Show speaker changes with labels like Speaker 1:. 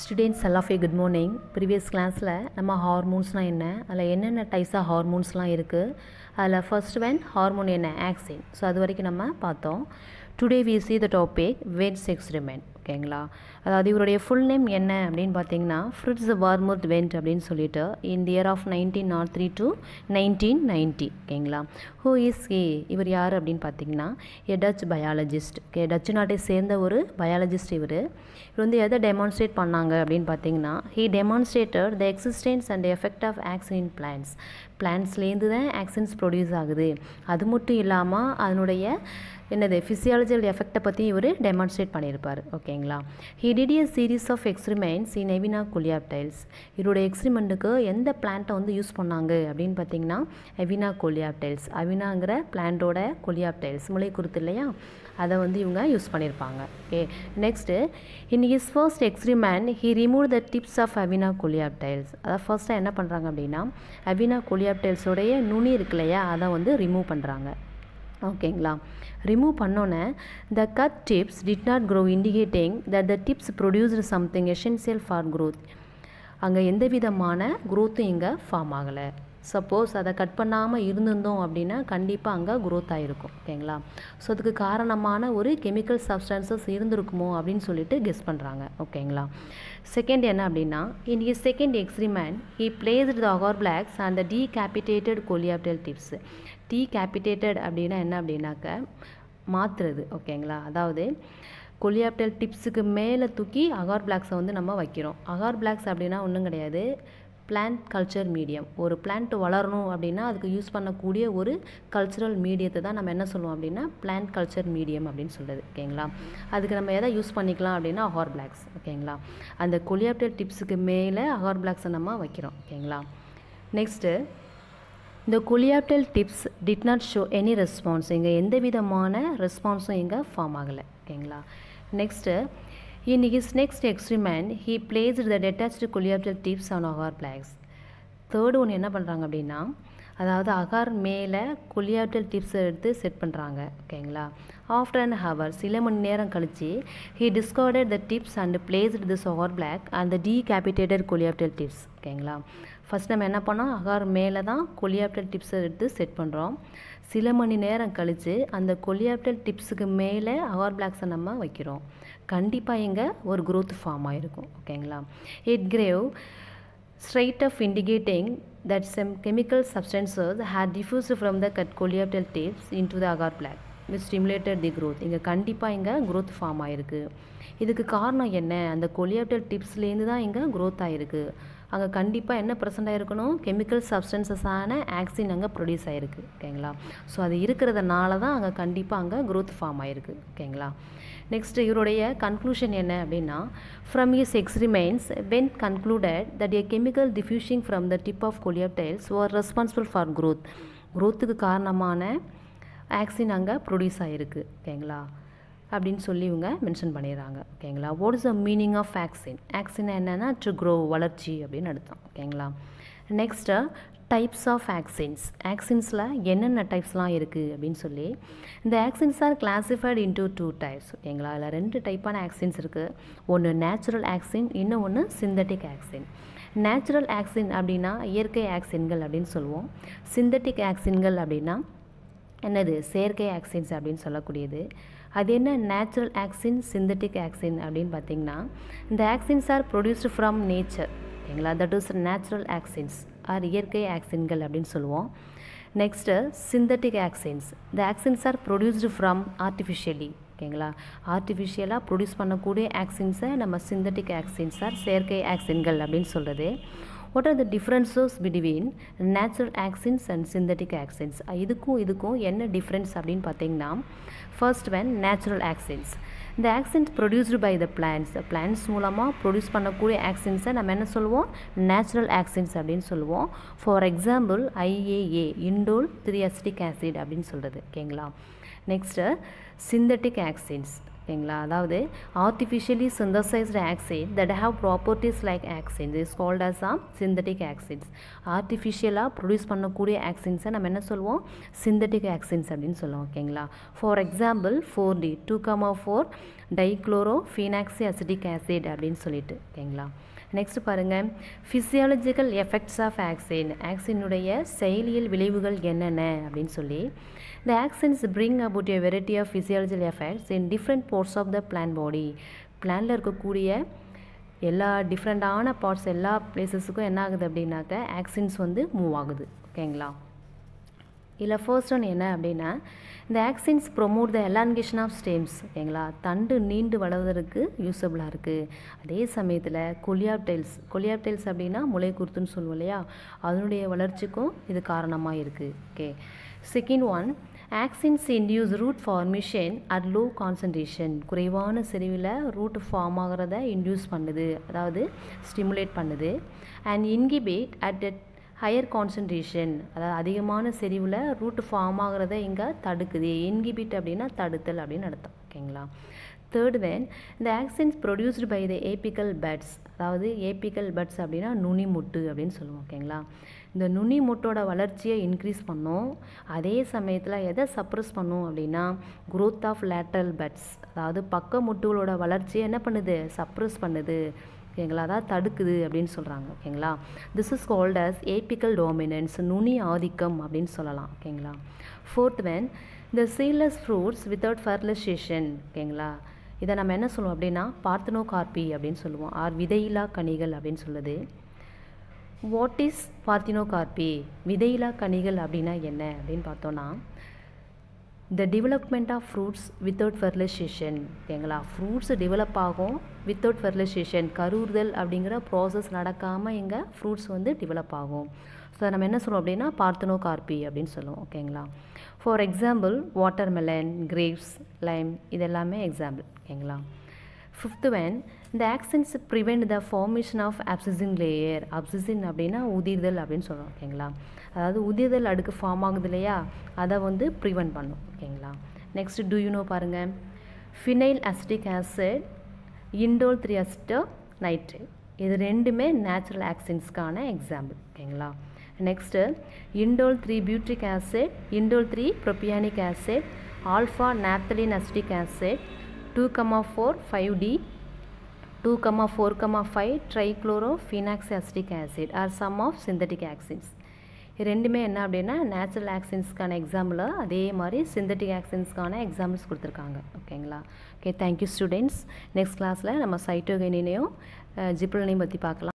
Speaker 1: Students எல்லாஃபே good morning previous கிளாஸில் நம்ம ஹார்மோன்ஸ்னால் என்ன அதில் என்னென்ன டைப்ஸ் ஆஃப் ஹார்மோன்ஸ்லாம் இருக்குது அதில் ஃபர்ஸ்ட் வென் ஹார்மோன் என்ன ஆக்சின் ஸோ அது வரைக்கும் நம்ம பார்த்தோம் today we see the topic Went experiment ஓகேங்களா அதாவது இவருடைய ஃபுல் நேம் என்ன அப்படின்னு பார்த்தீங்கன்னா ஃப்ரிட்ஸ் வார்முர்த் வெண்ட் அப்படின்னு சொல்லிட்டு in the year of nineteen naught three to nineteen ninety ஓகேங்களா ஹூ இஸ் ஏ இவர் யார் அப்படின்னு பார்த்தீங்கன்னா a Dutch biologist okay Dutch நாட்டை சேர்ந்த ஒரு பயாலஜிஸ்ட் இவர் இவர் வந்து எதை டெமான்ஸ்ட்ரேட் பண்ணாங்க அப்படின்னு பார்த்தீங்கன்னா he demonstrated the existence and effect of auxin plants பிளான்ஸ்லேருந்து தான் ஆக்சன்ஸ் ப்ரொடியூஸ் ஆகுது அது மட்டும் இல்லாமல் அதனுடைய என்னது ஃபிசியாலஜிக்கல் எஃபெக்டை பற்றி இவர் டெமான்ஸ்ட்ரேட் பண்ணியிருப்பார் ஓகேங்களா he series of experiments in Avena coleoptiles இவருடைய எக்ஸ்பிரிமெண்ட்டுக்கு எந்த பிளான்ட்டை வந்து யூஸ் பண்ணாங்க அப்படின்னு பார்த்தீங்கன்னா எவினா கொலியாப்டைல்ஸ் அவினாங்கிற பிளான்ட்டோட கொலியாப்டைல்ஸ் முளை குறுத்து இல்லையா அதை வந்து இவங்க யூஸ் பண்ணியிருப்பாங்க okay next in his first experiment he remove the tips of Avena tiles அதாவது ஃபர்ஸ்ட்டாக என்ன பண்ணுறாங்க அப்படின்னா அவினா குலியாப்டைல்ஸோடைய நுனி இருக்கு இல்லையா அதை வந்து ரிமூவ் பண்ணுறாங்க ஓகேங்களா ரிமூவ் பண்ணோன்னே the cut tips did not grow indicating the the tips produced something essential for growth அங்கே எந்த விதமான குரோத்தும் இங்கே ஃபார்ம் ஆகலை சப்போஸ் அதை கட் பண்ணாமல் இருந்திருந்தோம் அப்படின்னா கண்டிப்பாக அங்கே குரோத் ஆகிருக்கும் ஓகேங்களா ஸோ அதுக்கு காரணமான ஒரு கெமிக்கல் சப்ஸ்டன்சஸ் இருந்திருக்குமோ அப்படின்னு சொல்லிட்டு கெஸ் பண்ணுறாங்க ஓகேங்களா செகண்ட் என்ன அப்படின்னா in his second experiment he placed the agar blocks and the decapitated coleoptile tips decapitated அப்படின்னா என்ன அப்படின்னாக்க மாற்றுறது ஓகேங்களா அதாவது கொலியாப்டல் டிப்ஸுக்கு மேலே தூக்கி அகார் பிளாக்ஸை வந்து நம்ம வைக்கிறோம் அகார் பிளாக்ஸ் அப்படின்னா ஒன்றும் கிடையாது பிளான்ட் கல்ச்சர் மீடியம் ஒரு பிளான்ட் வளரணும் அப்படின்னா அதுக்கு யூஸ் பண்ணக்கூடிய ஒரு கல்ச்சுரல் மீடியத்தை தான் நம்ம என்ன சொல்லுவோம் அப்படின்னா பிளான்ட் கல்ச்சர் மீடியம் அப்படின்னு சொல்லுது ஓகேங்களா அதுக்கு நம்ம எதை யூஸ் பண்ணிக்கலாம் அப்படின்னா ஹார் பிளாக்ஸ் ஓகேங்களா அந்த கொலியாப்டர் டிப்ஸுக்கு மேலே ஹார் பிளாக்ஸை நம்ம வைக்கிறோம் ஓகேங்களா நெக்ஸ்ட்டு இந்த coleoptile tips did not show any response இங்கே எந்த விதமான ரெஸ்பான்ஸும் இங்கே ஃபார்ம் ஆகலை ஓகேங்களா next In his next experiment, he placed the detached coleoptile tips on hourglass. Third ஒன்று என்ன பண்ணுறாங்க அப்படின்னா அதாவது அகார் மேலே குளியாட்டல் டிப்ஸ் எடுத்து செட் பண்ணுறாங்க ஓகேங்களா ஆஃப்டர் அண்ட் ஹவர் சில மணி நேரம் கழித்து he discovered the tips and placed the sore block and the decapitated coleoptile tips ஓகேங்களா ஃபஸ்ட் நம்ம என்ன பண்ணோம் அகார் மேலே தான் கொலியாப்டல் டிப்ஸை எடுத்து செட் பண்ணுறோம் சில மணி நேரம் கழித்து அந்த கொலியாப்டல் டிப்ஸுக்கு மேலே அகார் பிளாக்ஸை நம்ம வைக்கிறோம் கண்டிப்பாக இங்கே ஒரு க்ரோத் ஃபார்ம் ஆகிருக்கும் ஓகேங்களா it grew straight up indicating that some chemical substances had diffused from the cut coleoptile tips into the agar plaque which stimulated the growth இங்கே கண்டிப்பாக இங்கே growth ஃபார்ம் ஆயிருக்கு இதுக்கு காரணம் என்ன அந்த கொலியாப்டல் டிப்ஸ்லேருந்து தான் இங்கே growth ஆயிருக்கு அங்கே கண்டிப்பாக என்ன ப்ரெசென்ட் ஆகிருக்கணும் கெமிக்கல் சப்ஸ்டன்சஸான ஆக்சின் அங்கே ப்ரொடியூஸ் ஆகிருக்கு ஓகேங்களா ஸோ அது இருக்கிறதுனால தான் அங்கே கண்டிப்பாக அங்கே க்ரோத் ஃபார்ம் ஆகிருக்கு ஓகேங்களா நெக்ஸ்ட் இவருடைய கன்க்ளூஷன் என்ன அப்படின்னா from his experiments Went concluded that a chemical diffusing from the tip of coleoptiles or responsible for growth க்ரோத்துக்கு காரணமான ஆக்சின் அங்கே ப்ரொடியூஸ் ஆகிருக்கு ஓகேங்களா அப்படின்னு சொல்லி இவங்க மென்ஷன் பண்ணிடுறாங்க ஓகேங்களா what is the meaning of auxin auxin என்னென்னா டு க்ரோ வளர்ச்சி அப்படின்னு அடுத்தோம் ஓகேங்களா நெக்ஸ்ட்டு டைப்ஸ் ஆஃப் ஆக்சின்ஸ் ஆக்சின்ஸில் என்னென்ன டைப்ஸ்லாம் இருக்குது அப்படின்னு சொல்லி இந்த auxins are classified into two types ஓகேங்களா அதில் ரெண்டு டைப்பான ஆக்சின்ஸ் இருக்குது ஒன்று நேச்சுரல் ஆக்சின் இன்னும் ஒன்று சிந்தட்டிக் ஆக்சின் நேச்சுரல் ஆக்சின் அப்படின்னா இயற்கை ஆக்சின்கள் அப்படின்னு சொல்லுவோம் சிந்தட்டிக் ஆக்சின்கள் அப்படின்னா என்னது செயற்கை ஆக்சின்ஸ் அப்படின்னு சொல்லக்கூடியது அது என்ன நேச்சுரல் ஆக்சின் சிந்தட்டிக் ஆக்சின் அப்படின்னு பார்த்தீங்கன்னா இந்த auxins are produced from nature ஓகேங்களா that is natural auxins are இயற்கை ஆக்சின்கள் அப்படின்னு சொல்லுவோம் நெக்ஸ்ட்டு சிந்தட்டிக் ஆக்சின்ஸ் இந்த auxins are produced from artificially ஓகேங்களா ஆர்டிஃபிஷியலாக ப்ரொடியூஸ் பண்ணக்கூடிய ஆக்சின்ஸை நம்ம சிந்தட்டிக் ஆக்சின்ஸ் ஆர் செயற்கை ஆக்சின்கள் அப்படின்னு சொல்கிறது what are the differences between natural auxins and synthetic auxins இதுக்கும் இதுக்கும் என்ன டிஃப்ரென்ஸ் அப்படின்னு பார்த்தீங்கன்னா ஃபர்ஸ்ட் வென் நேச்சுரல் ஆக்சின்ஸ் இந்த auxins produced by the plants plants மூலமாக ப்ரொடியூஸ் பண்ணக்கூடிய ஆக்சின்ஸை நம்ம என்ன சொல்லுவோம் நேச்சுரல் ஆக்சின்ஸ் அப்படின்னு சொல்லுவோம் for example IAA indole three acetic acid அப்படின்னு சொல்கிறது ஓகேங்களா நெக்ஸ்ட்டு சிந்தட்டிக் ஆக்சின்ஸ் ஓகேங்களா அதாவது artificially synthesized auxins that have properties like auxin is called as uh synthetic oxides ஆர்டிஃபிஷியலாக ப்ரொடியூஸ் பண்ணக்கூடிய ஆக்சின்ஸை நம்ம என்ன சொல்லுவோம் சிந்தட்டிக் ஆக்சின்ஸ் அப்படின்னு சொல்லுவோம் ஓகேங்களா for example four D two comma four dichloro phenoxy acetic acid அப்படின்னு சொல்லிட்டு ஓகேங்களா நெக்ஸ்ட் பாருங்கள் ஃபிசியாலஜிக்கல் எஃபெக்ட்ஸ் ஆஃப் ஆக்சின் ஆக்சினுடைய செயலியல் விளைவுகள் என்னென்ன அப்படின்னு சொல்லி the auxins bring about a variety of physiological effects in different parts of the plant body பிளானில் இருக்கக்கூடிய எல்லா டிஃப்ரெண்ட்டான பார்ட்ஸ் எல்லா பிளேசஸுக்கும் என்ன ஆகுது அப்படின்னாக்க ஆக்சின்ஸ் வந்து மூவ் ஆகுது ஓகேங்களா இதில் ஃபர்ஸ்ட் ஒன் என்ன அப்படின்னா இந்த auxins promote the elongation of stems ஓகேங்களா தண்டு நீண்டு வளர்வதற்கு யூஸபுளாக இருக்குது அதே சமயத்தில் கொலியாப்டைல்ஸ் கொலியாப்டைல்ஸ் அப்படின்னா முளைக்குருத்துன்னு சொல்லுவோம் இல்லையா அதனுடைய வளர்ச்சிக்கும் இது காரணமாக இருக்குது okay second one auxins induce root formation at low concentration குறைவான செறிவில் ரூட் ஃபார்ம் ஆகிறத இன்டியூஸ் பண்ணுது அதாவது ஸ்டிமுலேட் பண்ணுது and inhibit at higher concentration அதாவது அதிகமான செறிவில் ரூட் ஃபார்ம் ஆகிறத இங்கே தடுக்குது இன்கிபிட் அப்படின்னா தடுத்தல் அப்படின்னு நடத்தும் ஓகேங்களா தேர்ட் தென் இந்த auxins produced by the apical buds அதாவது ஏபிக்கல் பட்ஸ் அப்படின்னா நுனி முட்டு அப்படின்னு சொல்லுவோம் ஓகேங்களா இந்த நுனி முட்டோட வளர்ச்சியை இன்க்ரீஸ் பண்ணோம் அதே சமயத்தில் எதை சப்ரஸ் பண்ணும் அப்படின்னா குரோத் ஆஃப் லேட்டரல் பட்ஸ் அதாவது பக்க முட்டுகளோட வளர்ச்சியை என்ன பண்ணுது சப்ரஸ் பண்ணுது ஓகேங்களா அதான் தடுக்குது அப்படின்னு சொல்கிறாங்க ஓகேங்களா this is called as apical dominance நுனி ஆதிக்கம் அப்படின்னு சொல்லலாம் ஓகேங்களா fourth one the seedless fruits without fertilization ஓகேங்களா இதை நம்ம என்ன சொல்லுவோம் அப்படின்னா பார்த்தனோ கார்பி அப்படின்னு சொல்லுவோம் ஆர் விதையிலா கனிகள் அப்படின்னு சொல்லுது வாட் இஸ் பார்த்தினோ கார்பி விதையிலா கனிகள் அப்படின்னா என்ன அப்படின்னு பார்த்தோன்னா the development of fruits without fertilization ஓகேங்களா ஃப்ரூட்ஸ் டெவலப் ஆகும் வித்தவுட் ஃபெர்டிலைசேஷன் கருதல் அப்படிங்கிற ப்ராசஸ் நடக்காமல் எங்கள் ஃப்ரூட்ஸ் வந்து டெவலப் ஆகும் ஸோ நம்ம என்ன சொல்லுவோம் அப்படின்னா பார்த்தனோ கார்பி அப்படின்னு சொல்லுவோம் ஓகேங்களா for example watermelon grapes lime இதெல்லாமே எக்ஸாம்பிள் ஓகேங்களா ஃபிஃப்த்து வேன் இந்த auxins prevent the formation of abscission layer abscission அப்படின்னா உதிர்தல் அப்படின்னு சொல்கிறோம் ஓகேங்களா அதாவது உதிர்தல் அடுக்கு ஃபார்ம் ஆகுது இல்லையா அதை வந்து ப்ரிவெண்ட் பண்ணும் ஓகேங்களா நெக்ஸ்ட் டூ யூனோ பாருங்கள் phenyl acetic acid indole three aceto nitrate இது ரெண்டுமே நேச்சுரல் ஆக்சின்ஸ்க்கான எக்ஸாம்பிள் ஓகேங்களா next indole three butyric acid indole three propionic acid alpha naphthalene acetic acid two comma four five D two comma four comma five trichloro phenoxy acetic acid are some of synthetic auxins ரெண்டுமே என்ன அப்படின்னா natural ஆக்சின்ஸ்க்கான எக்ஸாமில் அதே மாதிரி synthetic ஆக்சின்ஸ்க்கான examples கொடுத்துருக்காங்க ஓகேங்களா okay thank you students next கிளாஸில் நம்ம சைட்டோகைனையும் ஜிப்ரனையும் பற்றி பார்க்கலாம்